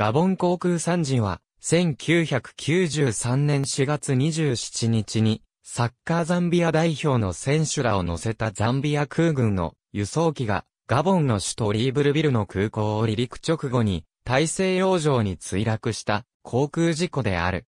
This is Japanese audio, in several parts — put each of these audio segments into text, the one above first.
ガボン航空参人は、1993年4月27日に、サッカーザンビア代表の選手らを乗せたザンビア空軍の輸送機が、ガボンの首都リーブルビルの空港を離陸直後に、大西洋上に墜落した航空事故である。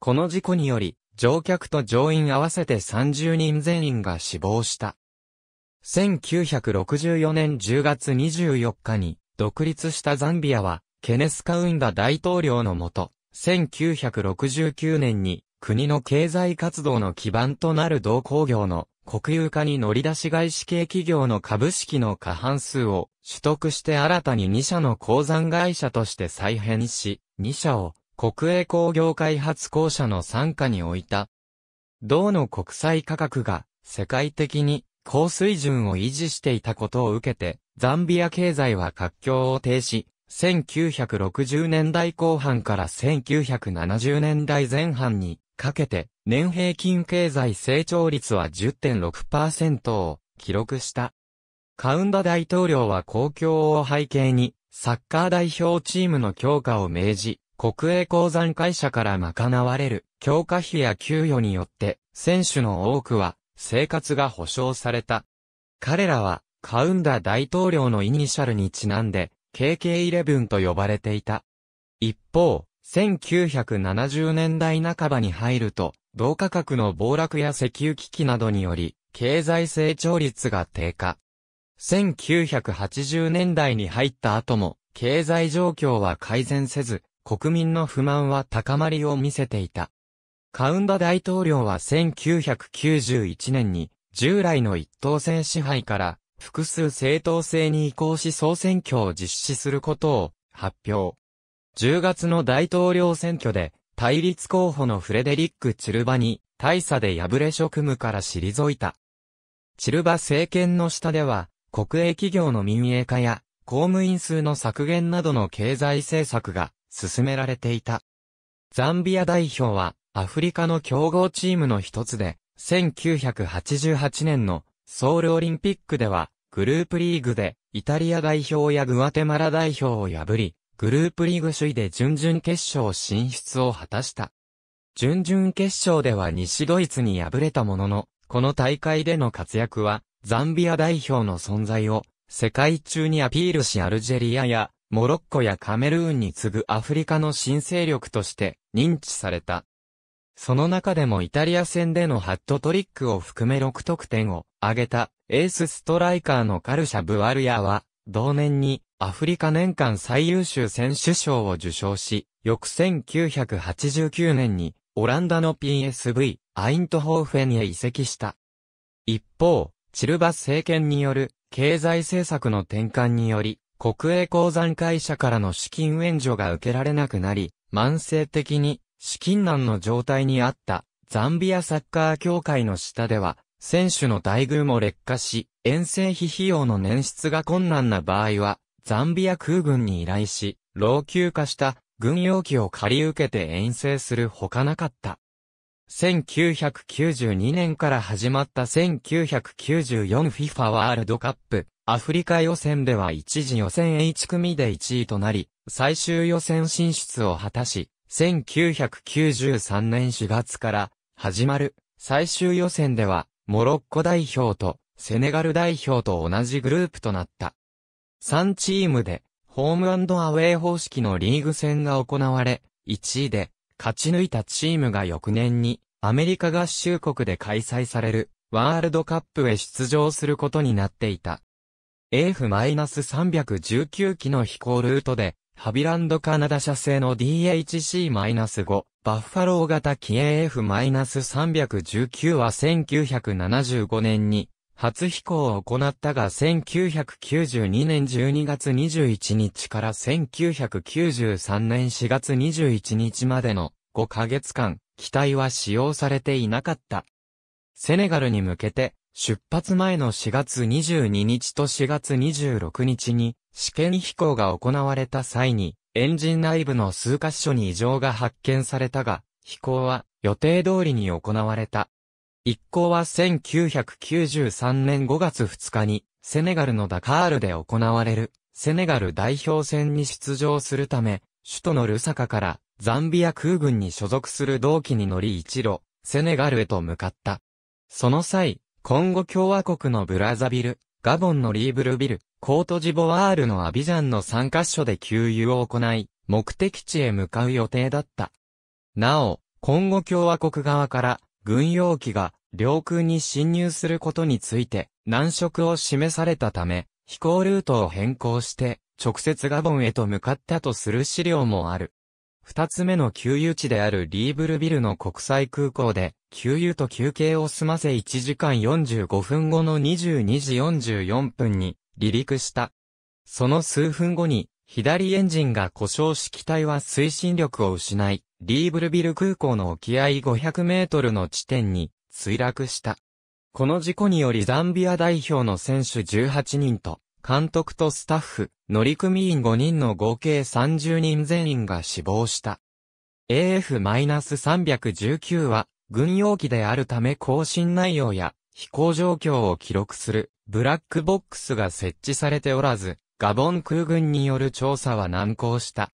この事故により、乗客と乗員合わせて30人全員が死亡した。1964年10月24日に独立したザンビアはケネスカウンダ大統領のもと、1969年に国の経済活動の基盤となる同工業の国有化に乗り出し外資系企業の株式の過半数を取得して新たに2社の鉱山会社として再編し、2社を国営工業開発公社の参加に置いた。銅の国際価格が世界的に高水準を維持していたことを受けて、ザンビア経済は活況を停止、1960年代後半から1970年代前半にかけて年平均経済成長率は10.6%を記録した。カウンダ大統領は公共を背景にサッカー代表チームの強化を命じ、国営鉱山会社から賄われる強化費や給与によって選手の多くは生活が保障された。彼らはカウンダ大統領のイニシャルにちなんで KK11 と呼ばれていた。一方、1970年代半ばに入ると、同価格の暴落や石油危機などにより、経済成長率が低下。1980年代に入った後も、経済状況は改善せず、国民の不満は高まりを見せていた。カウンダ大統領は1991年に、従来の一等戦支配から複数政党制に移行し総選挙を実施することを発表。10月の大統領選挙で、対立候補のフレデリック・チルバに、大差で敗れ職務から退いた。チルバ政権の下では、国営企業の民営化や、公務員数の削減などの経済政策が進められていた。ザンビア代表は、アフリカの競合チームの一つで、1988年のソウルオリンピックでは、グループリーグで、イタリア代表やグアテマラ代表を破り、グループリーグ首位で準々決勝進出を果たした。準々決勝では西ドイツに敗れたものの、この大会での活躍は、ザンビア代表の存在を、世界中にアピールしアルジェリアや、モロッコやカメルーンに次ぐアフリカの新勢力として認知された。その中でもイタリア戦でのハットトリックを含め6得点を挙げたエースストライカーのカルシャ・ブワルヤは、同年にアフリカ年間最優秀選手賞を受賞し、翌1989年にオランダの PSV アイントホーフェンへ移籍した。一方、チルバス政権による経済政策の転換により、国営鉱山会社からの資金援助が受けられなくなり、慢性的に資金難の状態にあったザンビアサッカー協会の下では、選手の待遇も劣化し、遠征費費用の捻出が困難な場合は、ザンビア空軍に依頼し、老朽化した軍用機を借り受けて遠征するほかなかった。1992年から始まった1994 FIFA ワールドカップ、アフリカ予選では一時予選 H 組で1位となり、最終予選進出を果たし、1993年4月から始まる最終予選ではモロッコ代表とセネガル代表と同じグループとなった。3チームでホームアウェイ方式のリーグ戦が行われ、1位で勝ち抜いたチームが翌年にアメリカ合衆国で開催されるワールドカップへ出場することになっていた。AF-319 機の飛行ルートでハビランドカナダ社製の DHC-5、バッファロー型機 AF-319 は1975年に初飛行を行ったが1992年12月21日から1993年4月21日までの5ヶ月間、機体は使用されていなかった。セネガルに向けて、出発前の4月22日と4月26日に、試験飛行が行われた際に、エンジン内部の数箇所に異常が発見されたが、飛行は予定通りに行われた。一行は1993年5月2日に、セネガルのダカールで行われる、セネガル代表戦に出場するため、首都のルサカから、ザンビア空軍に所属する同期に乗り一路、セネガルへと向かった。その際、コンゴ共和国のブラザビル、ガボンのリーブルビル、コートジボワールのアビジャンの3カ所で給油を行い、目的地へ向かう予定だった。なお、今後共和国側から軍用機が領空に侵入することについて難色を示されたため、飛行ルートを変更して直接ガボンへと向かったとする資料もある。二つ目の給油地であるリーブルビルの国際空港で、給油と休憩を済ませ1時間45分後の22時44分に離陸した。その数分後に、左エンジンが故障し機体は推進力を失い、リーブルビル空港の沖合500メートルの地点に墜落した。この事故によりザンビア代表の選手18人と監督とスタッフ、乗組員5人の合計30人全員が死亡した。AF-319 は、軍用機であるため更新内容や飛行状況を記録するブラックボックスが設置されておらず、ガボン空軍による調査は難航した。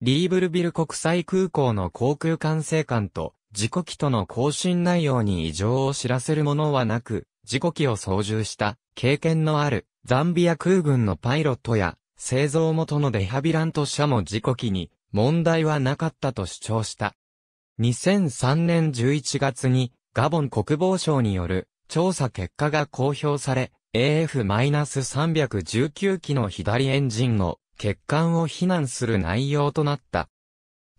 リーブルビル国際空港の航空管制官と、事故機との更新内容に異常を知らせるものはなく、事故機を操縦した経験のあるザンビア空軍のパイロットや製造元のデハビラント社も事故機に問題はなかったと主張した。2003年11月にガボン国防省による調査結果が公表され、AF-319 機の左エンジンの欠陥を非難する内容となった。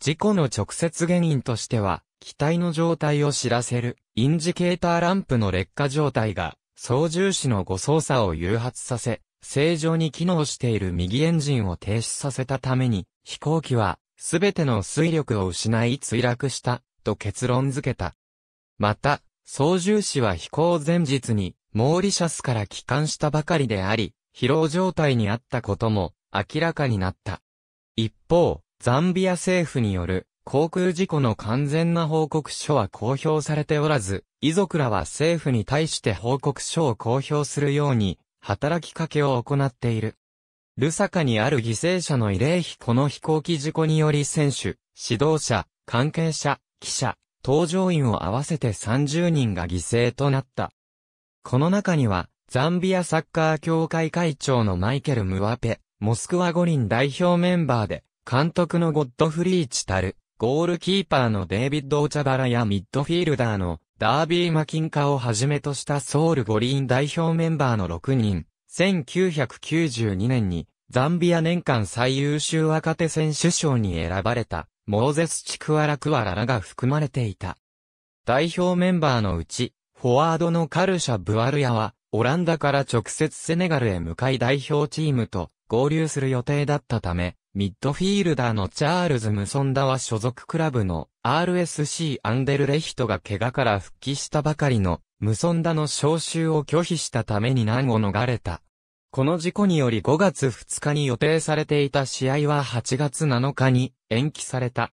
事故の直接原因としては、機体の状態を知らせる、インジケーターランプの劣化状態が、操縦士の誤操作を誘発させ、正常に機能している右エンジンを停止させたために、飛行機は、すべての水力を失い墜落した、と結論付けた。また、操縦士は飛行前日に、モーリシャスから帰還したばかりであり、疲労状態にあったことも、明らかになった。一方、ザンビア政府による航空事故の完全な報告書は公表されておらず、遺族らは政府に対して報告書を公表するように、働きかけを行っている。ルサカにある犠牲者の慰霊碑この飛行機事故により選手、指導者、関係者、記者、搭乗員を合わせて30人が犠牲となった。この中には、ザンビアサッカー協会会長のマイケル・ムワペ、モスクワ五輪代表メンバーで、監督のゴッドフリー・チタル、ゴールキーパーのデイビッド・オチャバラやミッドフィールダーのダービー・マキンカをはじめとしたソウル五輪代表メンバーの6人、1992年にザンビア年間最優秀若手選手賞に選ばれたモーゼス・チクワラクワララが含まれていた。代表メンバーのうち、フォワードのカルシャ・ブワルヤは、オランダから直接セネガルへ向かい代表チームと合流する予定だったため、ミッドフィールダーのチャールズ・ムソンダは所属クラブの RSC アンデルレヒトが怪我から復帰したばかりのムソンダの招集を拒否したために難を逃れた。この事故により5月2日に予定されていた試合は8月7日に延期された。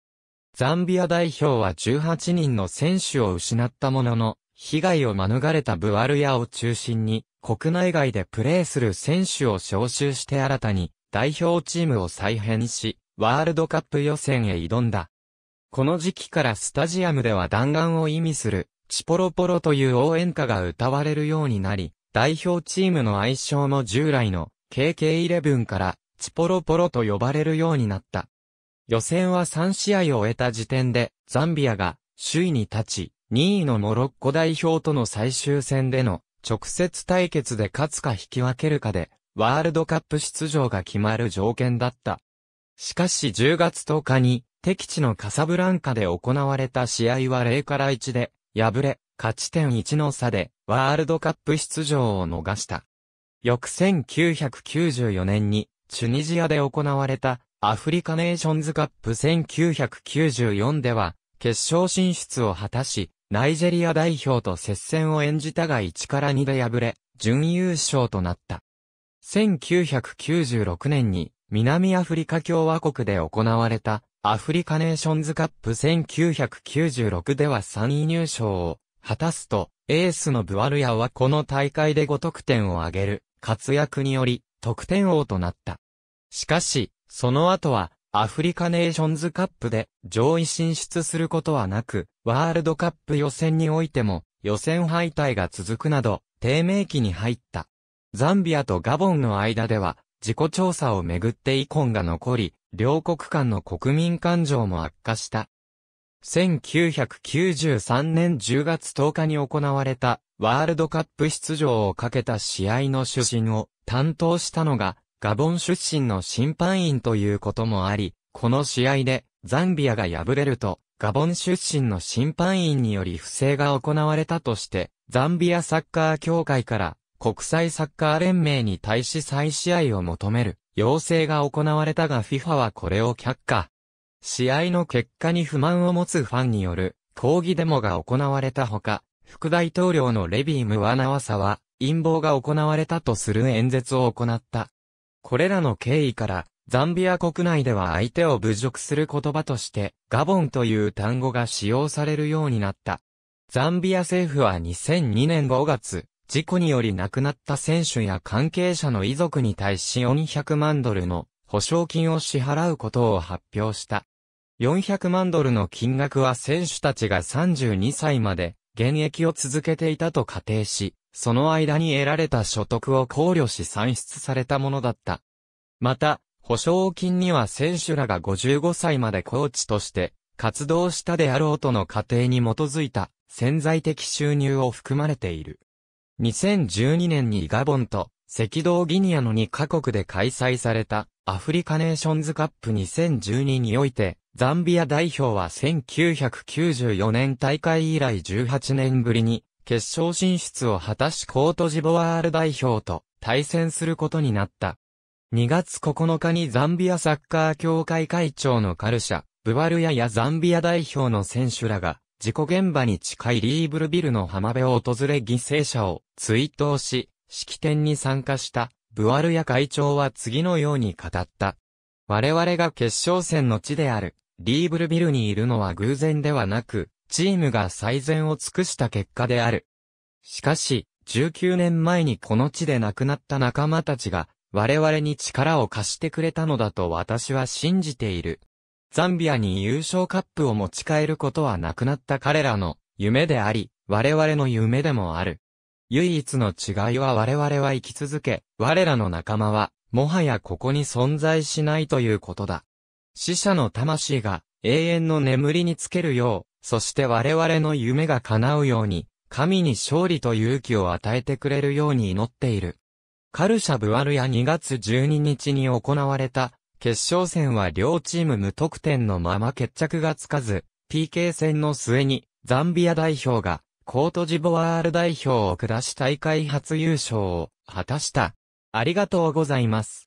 ザンビア代表は18人の選手を失ったものの、被害を免れたブワルヤを中心に、国内外でプレーする選手を招集して新たに、代表チームを再編し、ワールドカップ予選へ挑んだ。この時期からスタジアムでは弾丸を意味する、チポロポロという応援歌が歌われるようになり、代表チームの愛称も従来の KK11 からチポロポロと呼ばれるようになった。予選は3試合を終えた時点で、ザンビアが首位に立ち、2位のモロッコ代表との最終戦での直接対決で勝つか引き分けるかでワールドカップ出場が決まる条件だった。しかし10月10日に敵地のカサブランカで行われた試合は0から1で敗れ、勝ち点1の差でワールドカップ出場を逃した。翌1994年にチュニジアで行われたアフリカネーションズカップ1994では決勝進出を果たし、ナイジェリア代表と接戦を演じたが1から2で敗れ、準優勝となった。1996年に南アフリカ共和国で行われたアフリカネーションズカップ1996では3位入賞を果たすと、エースのブワルヤはこの大会で5得点を挙げる活躍により得点王となった。しかし、その後はアフリカネーションズカップで上位進出することはなく、ワールドカップ予選においても予選敗退が続くなど、低迷期に入った。ザンビアとガボンの間では、自己調査をめぐって遺恨が残り、両国間の国民感情も悪化した。1993年10月10日に行われたワールドカップ出場をかけた試合の主審を担当したのがガボン出身の審判員ということもあり、この試合でザンビアが敗れるとガボン出身の審判員により不正が行われたとしてザンビアサッカー協会から国際サッカー連盟に対し再試合を求める要請が行われたが FIFA はこれを却下。試合の結果に不満を持つファンによる抗議デモが行われたほか、副大統領のレビー・ムワナワサは陰謀が行われたとする演説を行った。これらの経緯から、ザンビア国内では相手を侮辱する言葉として、ガボンという単語が使用されるようになった。ザンビア政府は2002年5月、事故により亡くなった選手や関係者の遺族に対し400万ドルの保証金を支払うことを発表した。400万ドルの金額は選手たちが32歳まで現役を続けていたと仮定し、その間に得られた所得を考慮し算出されたものだった。また、保証金には選手らが55歳までコーチとして活動したであろうとの仮定に基づいた潜在的収入を含まれている。2012年にガボンと赤道ギニアの2カ国で開催されたアフリカネーションズカップ2012において、ザンビア代表は1994年大会以来18年ぶりに決勝進出を果たしコートジボワール代表と対戦することになった。2月9日にザンビアサッカー協会会長のカルシャ、ブワルヤやザンビア代表の選手らが事故現場に近いリーブルビルの浜辺を訪れ犠牲者を追悼し、式典に参加したブアルヤ会長は次のように語った。我々が決勝戦の地であるリーブルビルにいるのは偶然ではなく、チームが最善を尽くした結果である。しかし、19年前にこの地で亡くなった仲間たちが、我々に力を貸してくれたのだと私は信じている。ザンビアに優勝カップを持ち帰ることはなくなった彼らの夢であり、我々の夢でもある。唯一の違いは我々は生き続け、我らの仲間は、もはやここに存在しないということだ。死者の魂が永遠の眠りにつけるよう、そして我々の夢が叶うように、神に勝利と勇気を与えてくれるように祈っている。カルシャブワルヤ2月12日に行われた決勝戦は両チーム無得点のまま決着がつかず、PK 戦の末に、ザンビア代表が、コートジボワール代表を下し大会初優勝を果たした。ありがとうございます。